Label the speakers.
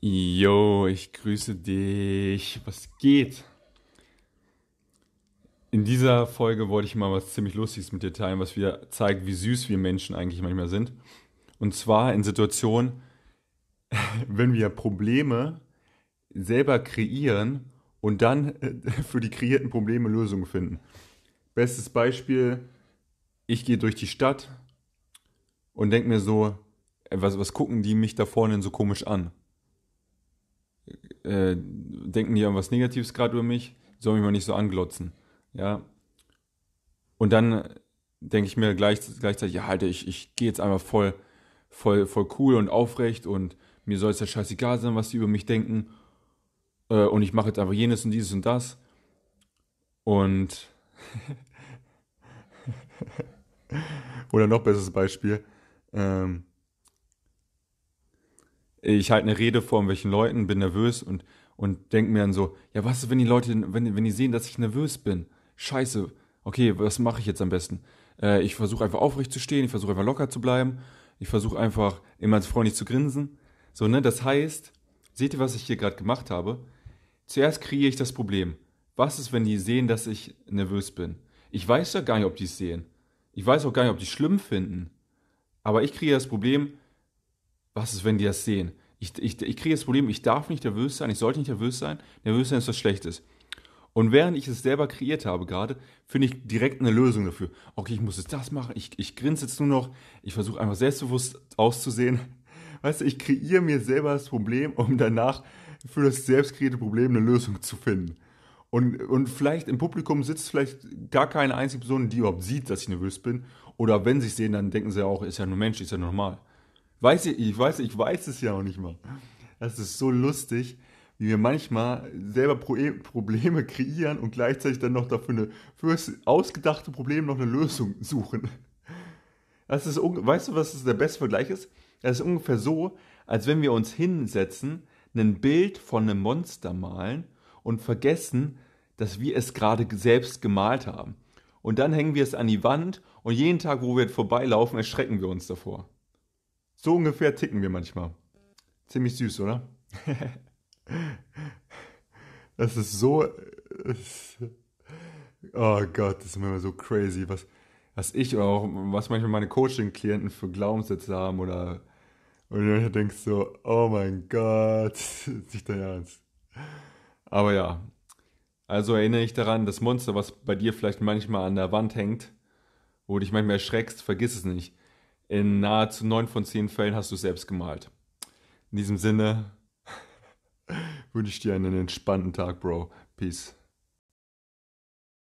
Speaker 1: Yo, ich grüße dich. Was geht? In dieser Folge wollte ich mal was ziemlich Lustiges mit dir teilen, was wieder zeigt, wie süß wir Menschen eigentlich manchmal sind. Und zwar in Situationen, wenn wir Probleme selber kreieren und dann äh, für die kreierten Probleme Lösungen finden. Bestes Beispiel, ich gehe durch die Stadt und denke mir so, äh, was, was gucken die mich da vorne so komisch an? äh, denken die an was Negatives gerade über mich, soll mich mal nicht so anglotzen. Ja. Und dann denke ich mir gleich, gleichzeitig, ja, halt, ich, ich gehe jetzt einfach voll, voll, voll cool und aufrecht und mir soll es ja scheißegal sein, was die über mich denken. Äh, und ich mache jetzt einfach jenes und dieses und das. Und. Oder noch besseres Beispiel. Ähm, ich halte eine Rede vor irgendwelchen Leuten, bin nervös und, und denke mir dann so, ja, was ist, wenn die Leute, wenn, wenn die sehen, dass ich nervös bin? Scheiße, okay, was mache ich jetzt am besten? Äh, ich versuche einfach aufrecht zu stehen, ich versuche einfach locker zu bleiben, ich versuche einfach immer freundlich zu grinsen. So, ne, das heißt, seht ihr, was ich hier gerade gemacht habe? Zuerst kriege ich das Problem. Was ist, wenn die sehen, dass ich nervös bin? Ich weiß ja gar nicht, ob die es sehen. Ich weiß auch gar nicht, ob die es schlimm finden. Aber ich kriege das Problem, was ist, wenn die das sehen? Ich, ich, ich kriege das Problem, ich darf nicht nervös sein, ich sollte nicht nervös sein. Nervös sein ist was Schlechtes. Und während ich es selber kreiert habe gerade, finde ich direkt eine Lösung dafür. Okay, ich muss jetzt das machen, ich, ich grinse jetzt nur noch, ich versuche einfach selbstbewusst auszusehen. Weißt du, ich kreiere mir selber das Problem, um danach für das selbst kreierte Problem eine Lösung zu finden. Und, und vielleicht im Publikum sitzt vielleicht gar keine einzige Person, die überhaupt sieht, dass ich nervös bin. Oder wenn sie es sehen, dann denken sie auch, ist ja nur Mensch, ist ja normal. Weiß ich, ich weiß, ich weiß es ja auch nicht mal. Das ist so lustig, wie wir manchmal selber Pro Probleme kreieren und gleichzeitig dann noch dafür eine, fürs ausgedachte Problem noch eine Lösung suchen. Das ist, weißt du, was das der beste Vergleich ist? Das ist ungefähr so, als wenn wir uns hinsetzen, ein Bild von einem Monster malen und vergessen, dass wir es gerade selbst gemalt haben. Und dann hängen wir es an die Wand und jeden Tag, wo wir vorbeilaufen, erschrecken wir uns davor. So ungefähr ticken wir manchmal. Ziemlich süß, oder? das ist so. Äh, oh Gott, das ist immer so crazy, was, was ich oder auch, was manchmal meine Coaching-Klienten für Glaubenssätze haben oder. Und dann denkst so, oh mein Gott, ist nicht dein Ernst. Aber ja, also erinnere dich daran, das Monster, was bei dir vielleicht manchmal an der Wand hängt, wo du dich manchmal erschreckst, vergiss es nicht in nahezu neun von zehn Fällen hast du selbst gemalt. In diesem Sinne wünsche ich dir einen entspannten Tag, Bro. Peace.